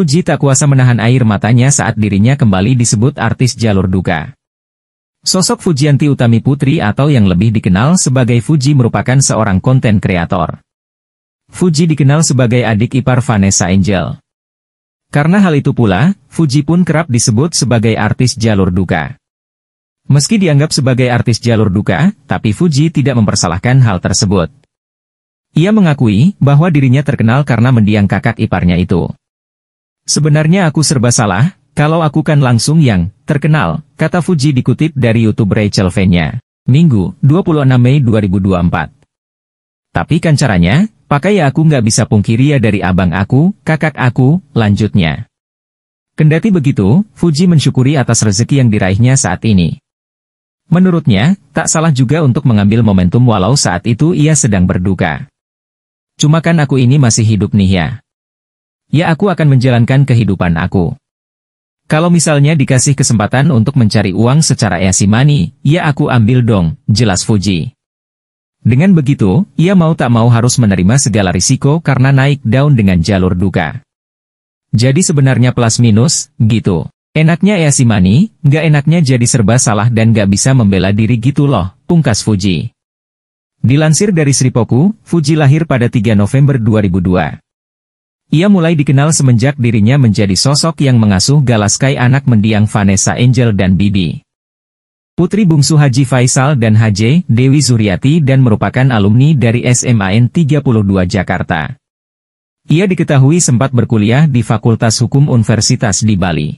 Fuji tak kuasa menahan air matanya saat dirinya kembali disebut artis jalur duka. Sosok Fujianti Utami Putri atau yang lebih dikenal sebagai Fuji merupakan seorang konten kreator. Fuji dikenal sebagai adik ipar Vanessa Angel. Karena hal itu pula, Fuji pun kerap disebut sebagai artis jalur duka. Meski dianggap sebagai artis jalur duka, tapi Fuji tidak mempersalahkan hal tersebut. Ia mengakui bahwa dirinya terkenal karena mendiang kakak iparnya itu. Sebenarnya aku serba salah, kalau aku kan langsung yang terkenal, kata Fuji dikutip dari YouTube Rachel Fenya. Minggu, 26 Mei 2024. Tapi kan caranya, pakai ya aku nggak bisa pungkiri ya dari abang aku, kakak aku, lanjutnya. Kendati begitu, Fuji mensyukuri atas rezeki yang diraihnya saat ini. Menurutnya, tak salah juga untuk mengambil momentum walau saat itu ia sedang berduka. Cuma kan aku ini masih hidup nih ya ya aku akan menjalankan kehidupan aku. Kalau misalnya dikasih kesempatan untuk mencari uang secara Yasimani, ya aku ambil dong, jelas Fuji. Dengan begitu, ia mau tak mau harus menerima segala risiko karena naik daun dengan jalur duka. Jadi sebenarnya plus minus, gitu. Enaknya easimani, gak enaknya jadi serba salah dan gak bisa membela diri gitu loh, pungkas Fuji. Dilansir dari Sripoku, Fuji lahir pada 3 November 2002. Ia mulai dikenal semenjak dirinya menjadi sosok yang mengasuh Galaskai anak mendiang Vanessa Angel dan Bibi. Putri bungsu Haji Faisal dan Hj. Dewi Zuriati dan merupakan alumni dari SMAN 32 Jakarta. Ia diketahui sempat berkuliah di Fakultas Hukum Universitas di Bali.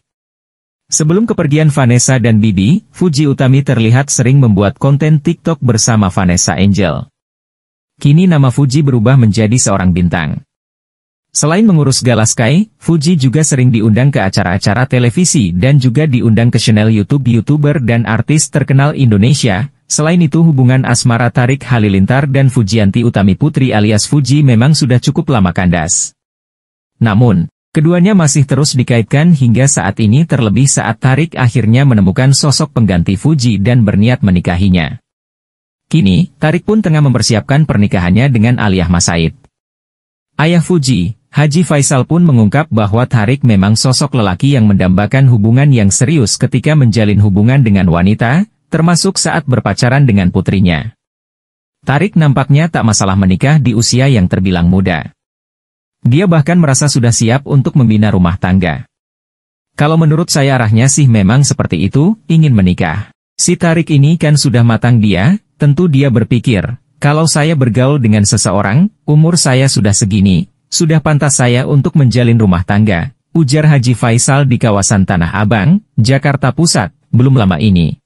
Sebelum kepergian Vanessa dan Bibi, Fuji Utami terlihat sering membuat konten TikTok bersama Vanessa Angel. Kini nama Fuji berubah menjadi seorang bintang. Selain mengurus Gala Sky, Fuji juga sering diundang ke acara-acara televisi dan juga diundang ke channel YouTube YouTuber dan artis terkenal Indonesia. Selain itu hubungan asmara Tarik Halilintar dan Fujianti Utami Putri alias Fuji memang sudah cukup lama kandas. Namun, keduanya masih terus dikaitkan hingga saat ini terlebih saat Tarik akhirnya menemukan sosok pengganti Fuji dan berniat menikahinya. Kini, Tarik pun tengah mempersiapkan pernikahannya dengan Aliyah Masaid. Ayah Fuji, Haji Faisal pun mengungkap bahwa Tarik memang sosok lelaki yang mendambakan hubungan yang serius ketika menjalin hubungan dengan wanita, termasuk saat berpacaran dengan putrinya. Tarik nampaknya tak masalah menikah di usia yang terbilang muda. Dia bahkan merasa sudah siap untuk membina rumah tangga. Kalau menurut saya arahnya sih memang seperti itu, ingin menikah. Si Tarik ini kan sudah matang dia, tentu dia berpikir, kalau saya bergaul dengan seseorang, umur saya sudah segini, sudah pantas saya untuk menjalin rumah tangga, ujar Haji Faisal di kawasan Tanah Abang, Jakarta Pusat, belum lama ini.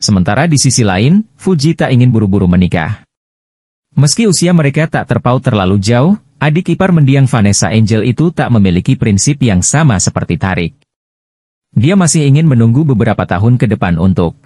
Sementara di sisi lain, Fuji tak ingin buru-buru menikah. Meski usia mereka tak terpaut terlalu jauh, adik ipar mendiang Vanessa Angel itu tak memiliki prinsip yang sama seperti Tarik. Dia masih ingin menunggu beberapa tahun ke depan untuk